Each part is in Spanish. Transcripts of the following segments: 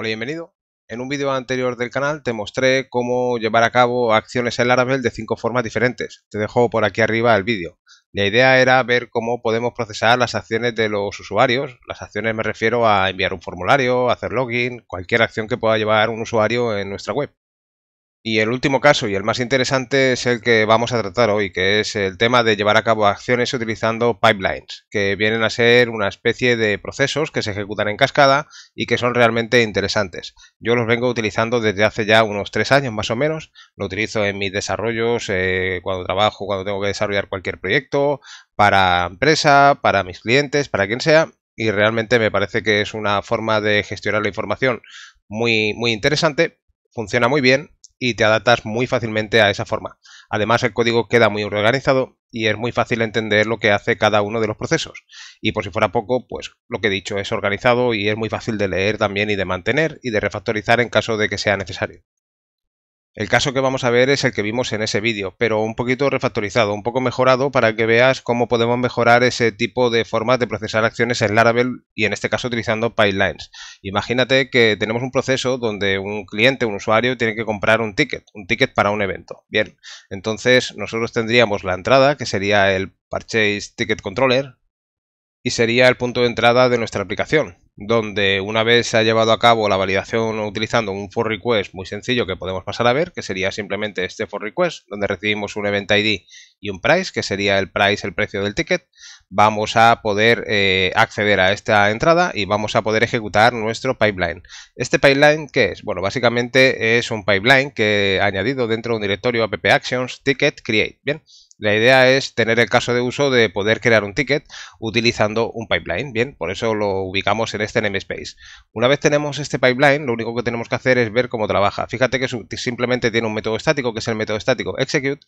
Hola y bienvenido. En un vídeo anterior del canal te mostré cómo llevar a cabo acciones en Laravel de cinco formas diferentes. Te dejo por aquí arriba el vídeo. La idea era ver cómo podemos procesar las acciones de los usuarios. Las acciones me refiero a enviar un formulario, hacer login, cualquier acción que pueda llevar un usuario en nuestra web. Y el último caso y el más interesante es el que vamos a tratar hoy, que es el tema de llevar a cabo acciones utilizando pipelines, que vienen a ser una especie de procesos que se ejecutan en cascada y que son realmente interesantes. Yo los vengo utilizando desde hace ya unos tres años más o menos, lo utilizo en mis desarrollos, eh, cuando trabajo, cuando tengo que desarrollar cualquier proyecto, para empresa, para mis clientes, para quien sea. Y realmente me parece que es una forma de gestionar la información muy, muy interesante, funciona muy bien y te adaptas muy fácilmente a esa forma. Además, el código queda muy organizado y es muy fácil entender lo que hace cada uno de los procesos. Y por si fuera poco, pues lo que he dicho es organizado y es muy fácil de leer también y de mantener y de refactorizar en caso de que sea necesario. El caso que vamos a ver es el que vimos en ese vídeo, pero un poquito refactorizado, un poco mejorado para que veas cómo podemos mejorar ese tipo de formas de procesar acciones en Laravel y en este caso utilizando pipelines. Imagínate que tenemos un proceso donde un cliente, un usuario, tiene que comprar un ticket, un ticket para un evento. Bien, entonces nosotros tendríamos la entrada, que sería el Purchase Ticket Controller, y sería el punto de entrada de nuestra aplicación donde una vez se ha llevado a cabo la validación utilizando un for request muy sencillo que podemos pasar a ver, que sería simplemente este for request, donde recibimos un event ID y un price, que sería el price, el precio del ticket, vamos a poder eh, acceder a esta entrada y vamos a poder ejecutar nuestro pipeline. ¿Este pipeline qué es? Bueno, básicamente es un pipeline que he añadido dentro de un directorio app actions ticket create. Bien, la idea es tener el caso de uso de poder crear un ticket utilizando un pipeline. Bien, por eso lo ubicamos en este namespace. Una vez tenemos este pipeline, lo único que tenemos que hacer es ver cómo trabaja. Fíjate que simplemente tiene un método estático, que es el método estático execute,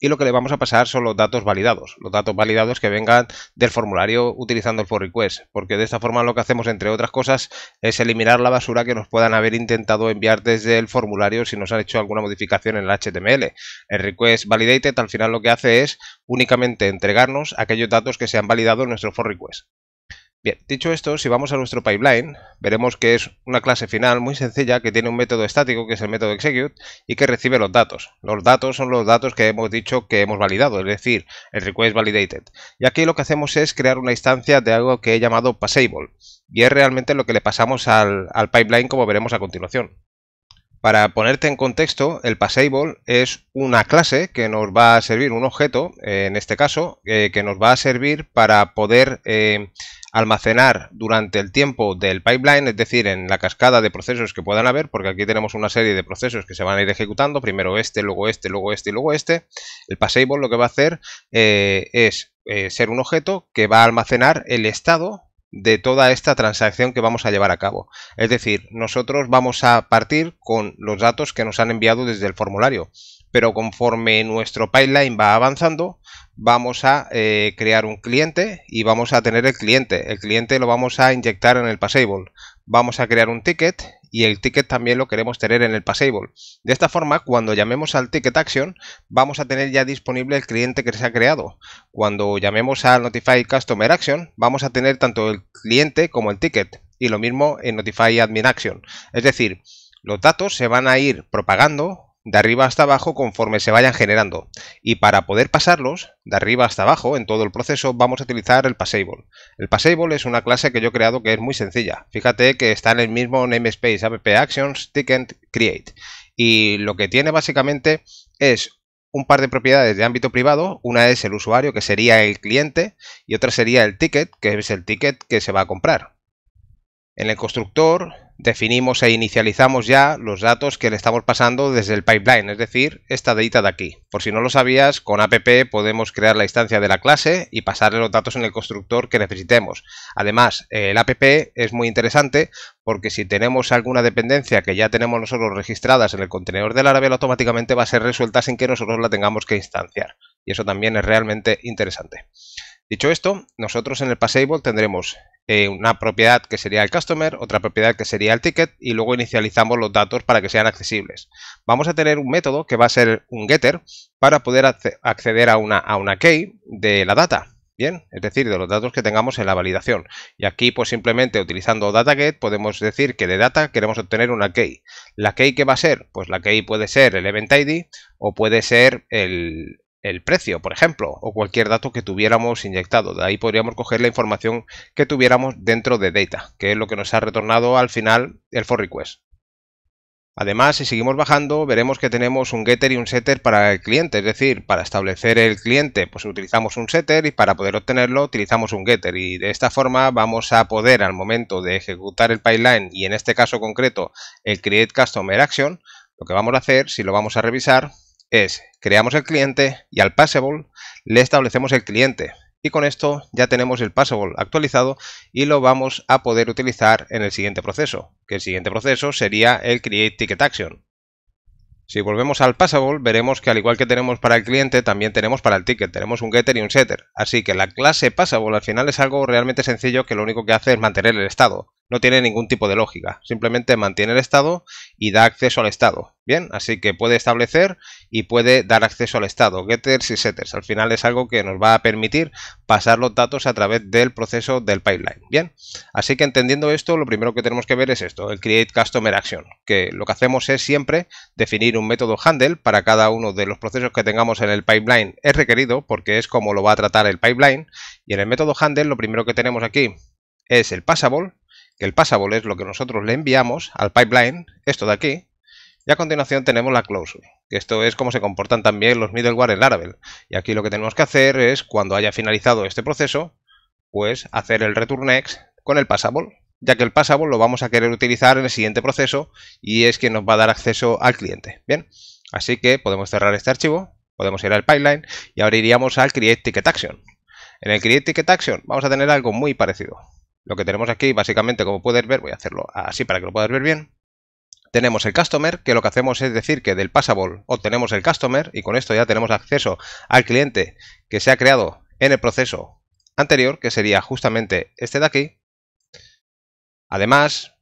y lo que le vamos a pasar son los datos validados, los datos validados que vengan del formulario utilizando el for request, porque de esta forma lo que hacemos entre otras cosas es eliminar la basura que nos puedan haber intentado enviar desde el formulario si nos han hecho alguna modificación en el HTML. El request validated al final lo que hace es únicamente entregarnos aquellos datos que se han validado en nuestro for request. Bien, dicho esto, si vamos a nuestro pipeline, veremos que es una clase final muy sencilla que tiene un método estático, que es el método execute, y que recibe los datos. Los datos son los datos que hemos dicho que hemos validado, es decir, el request validated. Y aquí lo que hacemos es crear una instancia de algo que he llamado passable, y es realmente lo que le pasamos al, al pipeline como veremos a continuación. Para ponerte en contexto, el passable es una clase que nos va a servir, un objeto, eh, en este caso, eh, que nos va a servir para poder eh, almacenar durante el tiempo del pipeline, es decir, en la cascada de procesos que puedan haber, porque aquí tenemos una serie de procesos que se van a ir ejecutando, primero este, luego este, luego este y luego este. El passable lo que va a hacer es ser un objeto que va a almacenar el estado de toda esta transacción que vamos a llevar a cabo. Es decir, nosotros vamos a partir con los datos que nos han enviado desde el formulario, pero conforme nuestro pipeline va avanzando, vamos a eh, crear un cliente y vamos a tener el cliente. El cliente lo vamos a inyectar en el pasable. Vamos a crear un ticket y el ticket también lo queremos tener en el pasable De esta forma, cuando llamemos al ticket action, vamos a tener ya disponible el cliente que se ha creado. Cuando llamemos al Notify Customer Action, vamos a tener tanto el cliente como el ticket. Y lo mismo en Notify Admin Action. Es decir, los datos se van a ir propagando de arriba hasta abajo conforme se vayan generando. Y para poder pasarlos de arriba hasta abajo en todo el proceso vamos a utilizar el Passable. El Passable es una clase que yo he creado que es muy sencilla. Fíjate que está en el mismo namespace app actions ticket create. Y lo que tiene básicamente es un par de propiedades de ámbito privado, una es el usuario que sería el cliente y otra sería el ticket que es el ticket que se va a comprar. En el constructor definimos e inicializamos ya los datos que le estamos pasando desde el pipeline, es decir, esta data de aquí. Por si no lo sabías, con app podemos crear la instancia de la clase y pasarle los datos en el constructor que necesitemos. Además, el app es muy interesante porque si tenemos alguna dependencia que ya tenemos nosotros registradas en el contenedor del Laravel, automáticamente va a ser resuelta sin que nosotros la tengamos que instanciar. Y eso también es realmente interesante. Dicho esto, nosotros en el Passable tendremos eh, una propiedad que sería el customer, otra propiedad que sería el ticket y luego inicializamos los datos para que sean accesibles. Vamos a tener un método que va a ser un getter para poder acceder a una, a una key de la data. Bien, es decir, de los datos que tengamos en la validación. Y aquí, pues simplemente utilizando data get podemos decir que de data queremos obtener una key. ¿La key qué va a ser? Pues la key puede ser el event ID o puede ser el, el precio, por ejemplo, o cualquier dato que tuviéramos inyectado. De ahí podríamos coger la información que tuviéramos dentro de data, que es lo que nos ha retornado al final el for request. Además, si seguimos bajando, veremos que tenemos un getter y un setter para el cliente, es decir, para establecer el cliente, pues utilizamos un setter y para poder obtenerlo utilizamos un getter y de esta forma vamos a poder al momento de ejecutar el pipeline y en este caso concreto el create customer action, lo que vamos a hacer, si lo vamos a revisar, es creamos el cliente y al passable le establecemos el cliente. Y con esto ya tenemos el passable actualizado y lo vamos a poder utilizar en el siguiente proceso, que el siguiente proceso sería el create ticket action. Si volvemos al passable, veremos que al igual que tenemos para el cliente, también tenemos para el ticket, tenemos un getter y un setter. Así que la clase passable al final es algo realmente sencillo que lo único que hace es mantener el estado no tiene ningún tipo de lógica, simplemente mantiene el estado y da acceso al estado, ¿bien? Así que puede establecer y puede dar acceso al estado, getters y setters, al final es algo que nos va a permitir pasar los datos a través del proceso del pipeline, ¿bien? Así que entendiendo esto, lo primero que tenemos que ver es esto, el create customer action, que lo que hacemos es siempre definir un método handle para cada uno de los procesos que tengamos en el pipeline es requerido porque es como lo va a tratar el pipeline y en el método handle lo primero que tenemos aquí es el passable el passable es lo que nosotros le enviamos al pipeline, esto de aquí, y a continuación tenemos la closure. Esto es como se comportan también los middleware en Laravel. Y aquí lo que tenemos que hacer es, cuando haya finalizado este proceso, pues hacer el return next con el passable, ya que el passable lo vamos a querer utilizar en el siguiente proceso y es quien nos va a dar acceso al cliente. Bien, así que podemos cerrar este archivo, podemos ir al pipeline y ahora iríamos al create ticket action. En el create ticket action vamos a tener algo muy parecido. Lo que tenemos aquí, básicamente, como puedes ver, voy a hacerlo así para que lo puedas ver bien. Tenemos el customer, que lo que hacemos es decir que del passable obtenemos el customer y con esto ya tenemos acceso al cliente que se ha creado en el proceso anterior, que sería justamente este de aquí. Además,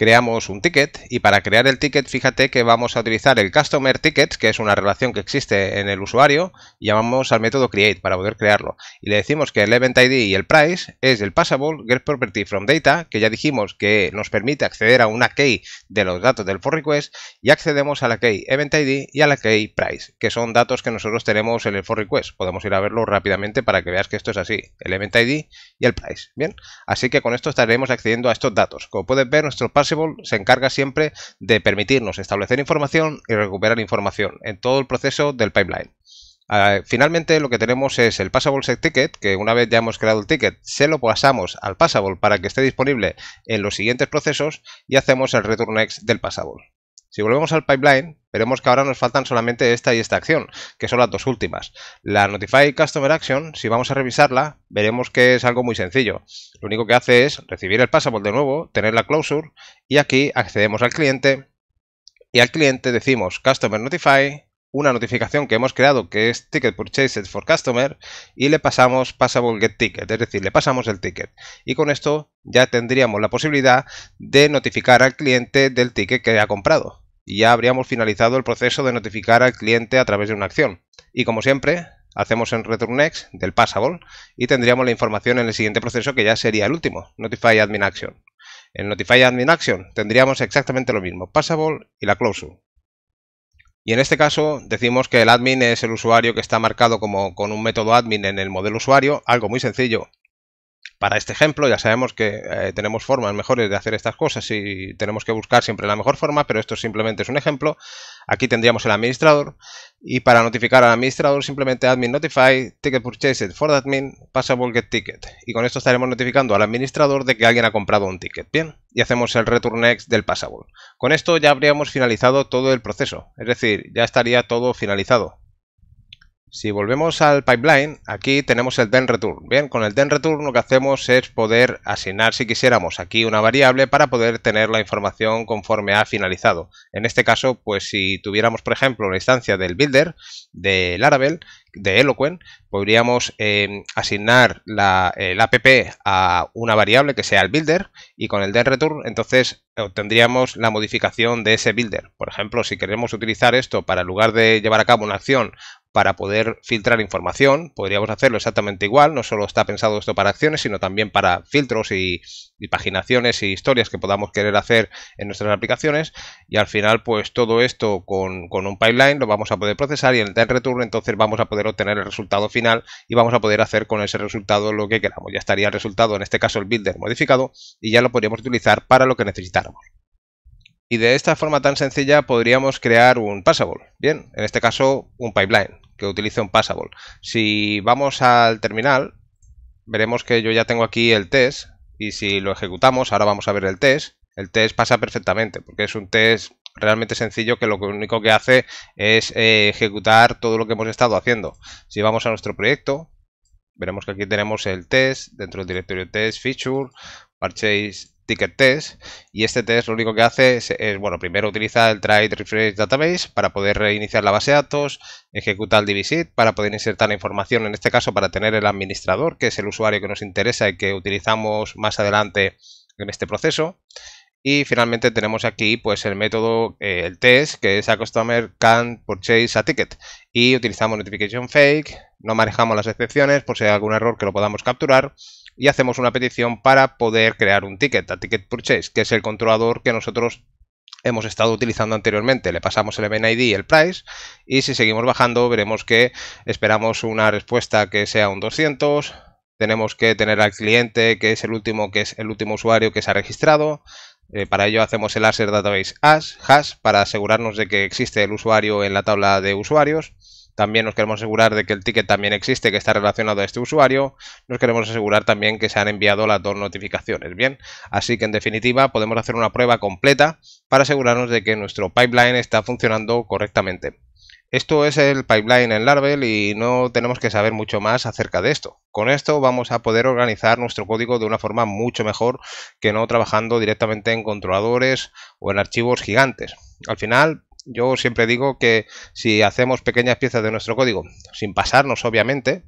creamos un ticket y para crear el ticket fíjate que vamos a utilizar el customer ticket que es una relación que existe en el usuario llamamos al método create para poder crearlo y le decimos que el event id y el price es el passable get property from data que ya dijimos que nos permite acceder a una key de los datos del for request y accedemos a la key event id y a la key price que son datos que nosotros tenemos en el for request podemos ir a verlo rápidamente para que veas que esto es así el event id y el price bien así que con esto estaremos accediendo a estos datos como puedes ver nuestro passable se encarga siempre de permitirnos establecer información y recuperar información en todo el proceso del pipeline. Ah, finalmente lo que tenemos es el Passable Set Ticket, que una vez ya hemos creado el ticket, se lo pasamos al Passable para que esté disponible en los siguientes procesos y hacemos el return next del Passable. Si volvemos al pipeline, veremos que ahora nos faltan solamente esta y esta acción, que son las dos últimas. La Notify Customer Action, si vamos a revisarla, veremos que es algo muy sencillo. Lo único que hace es recibir el passable de nuevo, tener la closure, y aquí accedemos al cliente, y al cliente decimos Customer Notify, una notificación que hemos creado que es Ticket Purchased for Customer y le pasamos Passable Get Ticket, es decir, le pasamos el ticket. Y con esto ya tendríamos la posibilidad de notificar al cliente del ticket que ha comprado y ya habríamos finalizado el proceso de notificar al cliente a través de una acción. Y como siempre, hacemos en return next del passable y tendríamos la información en el siguiente proceso que ya sería el último, notify admin action. En notify admin action tendríamos exactamente lo mismo, passable y la closure. Y en este caso decimos que el admin es el usuario que está marcado como con un método admin en el modelo usuario, algo muy sencillo para este ejemplo ya sabemos que eh, tenemos formas mejores de hacer estas cosas y tenemos que buscar siempre la mejor forma, pero esto simplemente es un ejemplo. Aquí tendríamos el administrador y para notificar al administrador simplemente admin notify ticket purchased for admin passable get ticket y con esto estaremos notificando al administrador de que alguien ha comprado un ticket. Bien, y hacemos el return next del passable. Con esto ya habríamos finalizado todo el proceso, es decir, ya estaría todo finalizado. Si volvemos al pipeline, aquí tenemos el then return. Bien, con el then return lo que hacemos es poder asignar, si quisiéramos, aquí una variable para poder tener la información conforme ha finalizado. En este caso, pues si tuviéramos, por ejemplo, la instancia del builder, de Laravel, de Eloquent, podríamos em, asignar la, el app a una variable que sea el builder y con el then return entonces obtendríamos la modificación de ese builder. Por ejemplo, si queremos utilizar esto para en lugar de llevar a cabo una acción, para poder filtrar información. Podríamos hacerlo exactamente igual, no solo está pensado esto para acciones, sino también para filtros y, paginaciones y historias que podamos querer hacer en nuestras aplicaciones. Y al final, pues todo esto con, un pipeline lo vamos a poder procesar y en el time return entonces vamos a poder obtener el resultado final y vamos a poder hacer con ese resultado lo que queramos. Ya estaría el resultado, en este caso el builder modificado, y ya lo podríamos utilizar para lo que necesitáramos. Y de esta forma tan sencilla podríamos crear un passable. Bien, en este caso un pipeline que utilice un passable. Si vamos al terminal, veremos que yo ya tengo aquí el test y si lo ejecutamos, ahora vamos a ver el test, el test pasa perfectamente porque es un test realmente sencillo que lo único que hace es eh, ejecutar todo lo que hemos estado haciendo. Si vamos a nuestro proyecto, veremos que aquí tenemos el test dentro del directorio test feature, purchase Ticket Test y este test lo único que hace es, bueno, primero utiliza el Trade Refresh Database para poder reiniciar la base de datos, ejecuta el visit para poder insertar la información, en este caso para tener el administrador, que es el usuario que nos interesa y que utilizamos más adelante en este proceso. Y finalmente tenemos aquí pues el método, eh, el test, que es a customer can purchase a ticket. Y utilizamos notification fake, no manejamos las excepciones por si hay algún error que lo podamos capturar y hacemos una petición para poder crear un ticket, a ticket purchase, que es el controlador que nosotros hemos estado utilizando anteriormente. Le pasamos el event ID y el price y si seguimos bajando veremos que esperamos una respuesta que sea un 200, tenemos que tener al cliente que es el último que es el último usuario que se ha registrado. Eh, para ello hacemos el Asset Database hash para asegurarnos de que existe el usuario en la tabla de usuarios también nos queremos asegurar de que el ticket también existe, que está relacionado a este usuario. Nos queremos asegurar también que se han enviado las dos notificaciones. Bien, así que en definitiva podemos hacer una prueba completa para asegurarnos de que nuestro pipeline está funcionando correctamente. Esto es el pipeline en Laravel y no tenemos que saber mucho más acerca de esto. Con esto vamos a poder organizar nuestro código de una forma mucho mejor que no trabajando directamente en controladores o en archivos gigantes. Al final yo siempre digo que si hacemos pequeñas piezas de nuestro código, sin pasarnos obviamente,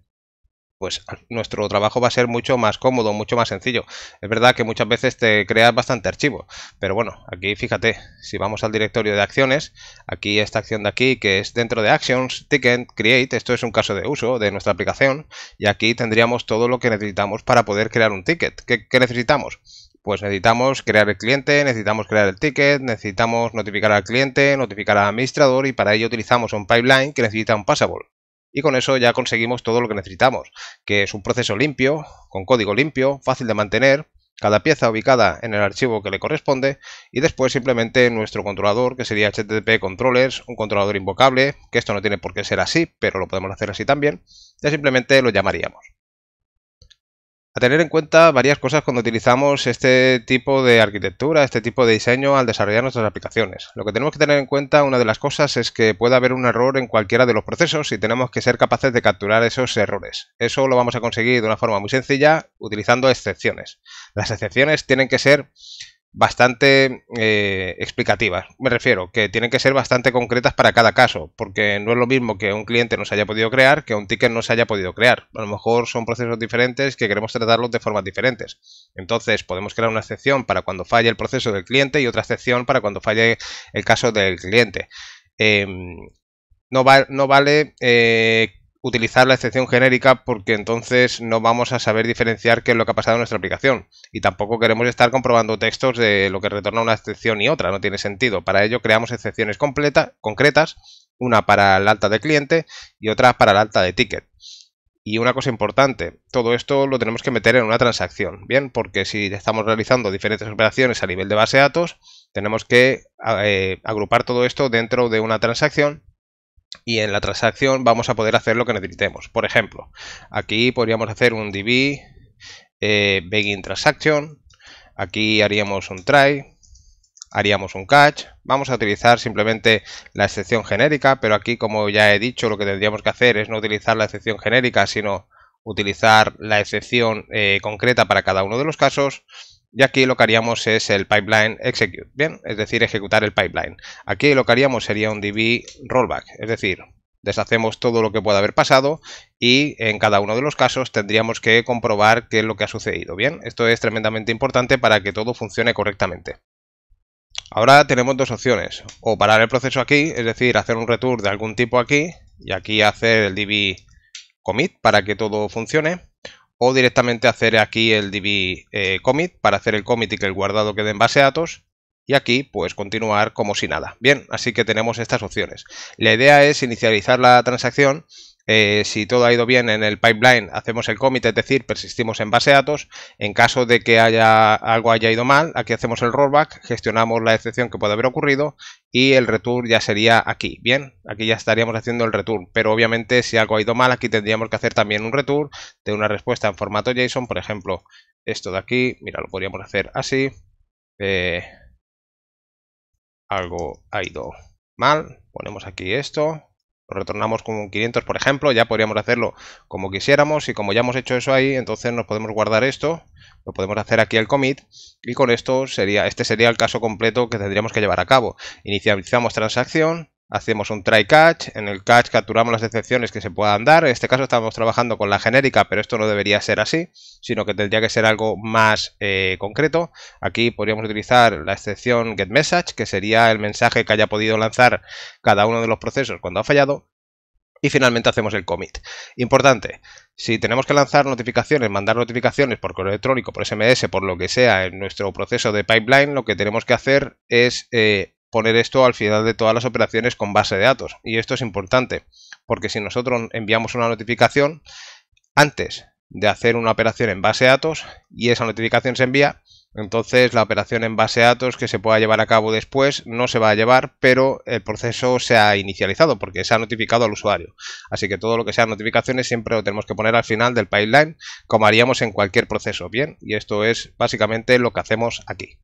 pues nuestro trabajo va a ser mucho más cómodo, mucho más sencillo. Es verdad que muchas veces te creas bastante archivo, pero bueno, aquí fíjate, si vamos al directorio de acciones, aquí esta acción de aquí que es dentro de Actions, Ticket, Create, esto es un caso de uso de nuestra aplicación, y aquí tendríamos todo lo que necesitamos para poder crear un ticket. ¿Qué, necesitamos? pues necesitamos crear el cliente, necesitamos crear el ticket, necesitamos notificar al cliente, notificar al administrador y para ello utilizamos un pipeline que necesita un passable. Y con eso ya conseguimos todo lo que necesitamos, que es un proceso limpio, con código limpio, fácil de mantener, cada pieza ubicada en el archivo que le corresponde y después simplemente nuestro controlador que sería HTTP controllers, un controlador invocable, que esto no tiene por qué ser así, pero lo podemos hacer así también, ya simplemente lo llamaríamos a tener en cuenta varias cosas cuando utilizamos este tipo de arquitectura, este tipo de diseño al desarrollar nuestras aplicaciones. Lo que tenemos que tener en cuenta, una de las cosas, es que puede haber un error en cualquiera de los procesos y tenemos que ser capaces de capturar esos errores. Eso lo vamos a conseguir de una forma muy sencilla utilizando excepciones. Las excepciones tienen que ser bastante eh, explicativas. Me refiero, que tienen que ser bastante concretas para cada caso, porque no es lo mismo que un cliente nos haya podido crear que un ticket no se haya podido crear. A lo mejor son procesos diferentes que queremos tratarlos de formas diferentes. Entonces, podemos crear una excepción para cuando falle el proceso del cliente y otra excepción para cuando falle el caso del cliente. Em, no, va, no, vale eh, utilizar la excepción genérica porque entonces no vamos a saber diferenciar qué es lo que ha pasado en nuestra aplicación y tampoco queremos estar comprobando textos de lo que retorna una excepción y otra, no tiene sentido. Para ello creamos excepciones concretas, una para el alta de cliente y otra para el alta de ticket. Y una cosa importante, todo esto lo tenemos que meter en una transacción, ¿bien? Porque si estamos realizando diferentes operaciones a nivel de base de datos, tenemos que eh, agrupar todo esto dentro de una transacción y en la transacción vamos a poder hacer lo que necesitemos. Por ejemplo, aquí podríamos hacer un DB eh, begin transaction, aquí haríamos un try, haríamos un catch, vamos a utilizar simplemente la excepción genérica, pero aquí como ya he dicho lo que tendríamos que hacer es no utilizar la excepción genérica, sino utilizar la excepción eh, concreta para cada uno de los casos y aquí lo que haríamos es el pipeline execute, ¿bien? Es decir, ejecutar el pipeline. Aquí lo que haríamos sería un DB rollback, es decir, deshacemos todo lo que pueda haber pasado y en cada uno de los casos tendríamos que comprobar qué es lo que ha sucedido, ¿bien? Esto es tremendamente importante para que todo funcione correctamente. Ahora tenemos dos opciones, o parar el proceso aquí, es decir, hacer un return de algún tipo aquí y aquí hacer el DB commit para que todo funcione o directamente hacer aquí el DB eh, commit para hacer el commit y que el guardado quede en base de datos y aquí pues continuar como si nada. Bien, así que tenemos estas opciones. La idea es inicializar la transacción eh, si todo ha ido bien en el pipeline, hacemos el commit, es decir, persistimos en base de datos. En caso de que haya, algo haya ido mal, aquí hacemos el rollback, gestionamos la excepción que puede haber ocurrido y el return ya sería aquí. Bien, aquí ya estaríamos haciendo el return, pero obviamente si algo ha ido mal, aquí tendríamos que hacer también un return de una respuesta en formato JSON, por ejemplo, esto de aquí, mira, lo podríamos hacer así. Eh, algo ha ido mal, ponemos aquí esto pues retornamos con 500, por ejemplo, ya podríamos hacerlo como quisiéramos y como ya hemos hecho eso ahí, entonces nos podemos guardar esto, lo podemos hacer aquí al commit y con esto sería, este sería el caso completo que tendríamos que llevar a cabo. Inicializamos transacción, hacemos un try catch, en el catch capturamos las excepciones que se puedan dar, en este caso estamos trabajando con la genérica, pero esto no debería ser así, sino que tendría que ser algo más eh, concreto. Aquí podríamos utilizar la excepción getMessage, que sería el mensaje que haya podido lanzar cada uno de los procesos cuando ha fallado, y finalmente hacemos el commit. Importante, si tenemos que lanzar notificaciones, mandar notificaciones por correo electrónico, por SMS, por lo que sea, en nuestro proceso de pipeline, lo que tenemos que hacer es eh, poner esto al final de todas las operaciones con base de datos. Y esto es importante, porque si nosotros enviamos una notificación, antes de hacer una operación en base de datos y esa notificación se envía, entonces la operación en base de datos que se pueda llevar a cabo después no se va a llevar, pero el proceso se ha inicializado porque se ha notificado al usuario. Así que todo lo que sean notificaciones siempre lo tenemos que poner al final del pipeline, como haríamos en cualquier proceso. Bien, y esto es básicamente lo que hacemos aquí.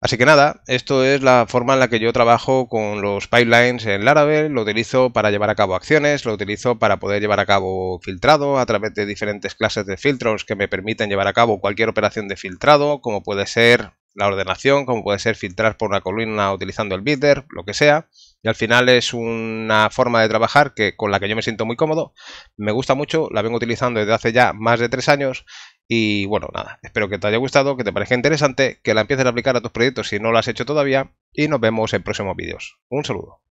Así que nada, esto es la forma en la que yo trabajo con los pipelines en Laravel, lo utilizo para llevar a cabo acciones, lo utilizo para poder llevar a cabo filtrado a través de diferentes clases de filtros que me permiten llevar a cabo cualquier operación de filtrado, como puede ser la ordenación, como puede ser filtrar por una columna utilizando el builder, lo que sea. Y al final es una forma de trabajar que, con la que yo me siento muy cómodo, me gusta mucho, la vengo utilizando desde hace ya más de tres años y bueno, nada, espero que te haya gustado, que te parezca interesante, que la empieces a aplicar a tus proyectos si no lo has hecho todavía y nos vemos en próximos vídeos. Un saludo.